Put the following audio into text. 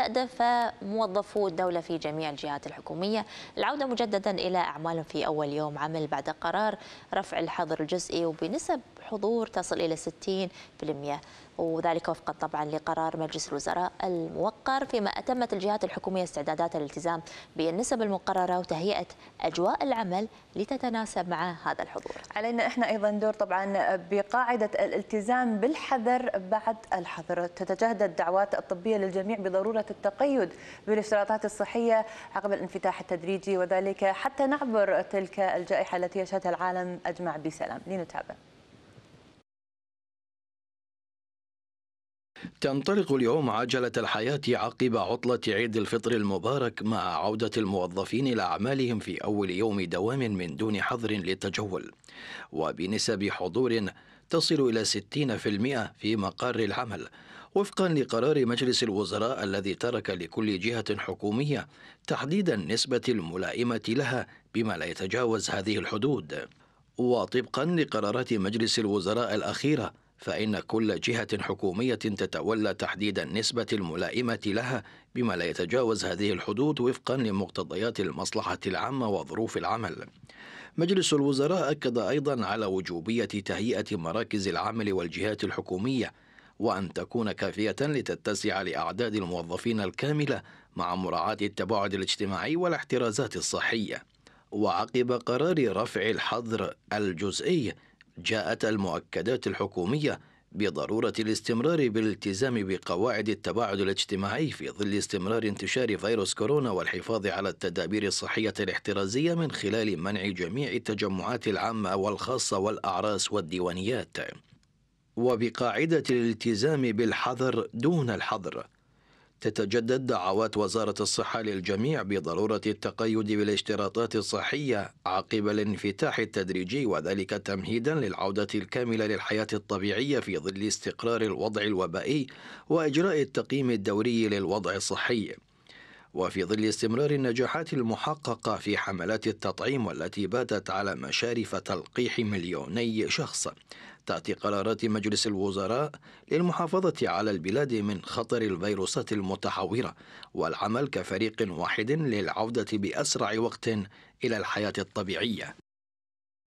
استأنف موظفو الدولة في جميع الجهات الحكومية العودة مجددا إلى أعمالهم في أول يوم عمل بعد قرار رفع الحظر الجزئي وبنسب حضور تصل إلى 60% وذلك وفقا طبعا لقرار مجلس الوزراء الموقر فيما أتمت الجهات الحكومية استعدادات الالتزام بالنسب المقررة وتهيئة أجواء العمل لتتناسب مع هذا الحضور علينا إحنا أيضا دور طبعا بقاعدة الالتزام بالحذر بعد الحظر تتجدد الدعوات الطبية للجميع بضرورة التقيد بالاشتراطات الصحية عقب الانفتاح التدريجي وذلك حتى نعبر تلك الجائحة التي يشهدها العالم أجمع بسلام لنتابع تنطلق اليوم عجلة الحياة عقب عطلة عيد الفطر المبارك مع عودة الموظفين إلى أعمالهم في أول يوم دوام من دون حظر للتجول وبنسب حضور تصل إلى 60% في مقر العمل وفقا لقرار مجلس الوزراء الذي ترك لكل جهة حكومية تحديد النسبة الملائمة لها بما لا يتجاوز هذه الحدود وطبقا لقرارات مجلس الوزراء الأخيرة فإن كل جهة حكومية تتولى تحديد النسبة الملائمة لها بما لا يتجاوز هذه الحدود وفقا لمقتضيات المصلحة العامة وظروف العمل. مجلس الوزراء أكد أيضا على وجوبية تهيئة مراكز العمل والجهات الحكومية وأن تكون كافية لتتسع لأعداد الموظفين الكاملة مع مراعاة التباعد الاجتماعي والاحترازات الصحية. وعقب قرار رفع الحظر الجزئي جاءت المؤكدات الحكومية بضرورة الاستمرار بالالتزام بقواعد التباعد الاجتماعي في ظل استمرار انتشار فيروس كورونا والحفاظ على التدابير الصحية الاحترازية من خلال منع جميع التجمعات العامة والخاصة والأعراس والديوانيات وبقاعدة الالتزام بالحذر دون الحظر تتجدد دعوات وزارة الصحة للجميع بضرورة التقيد بالاشتراطات الصحية عقب الانفتاح التدريجي وذلك تمهيدا للعودة الكاملة للحياة الطبيعية في ظل استقرار الوضع الوبائي وإجراء التقييم الدوري للوضع الصحي. وفي ظل استمرار النجاحات المحققة في حملات التطعيم والتي باتت على مشارف تلقيح مليوني شخص تأتي قرارات مجلس الوزراء للمحافظة على البلاد من خطر الفيروسات المتحورة والعمل كفريق واحد للعودة بأسرع وقت إلى الحياة الطبيعية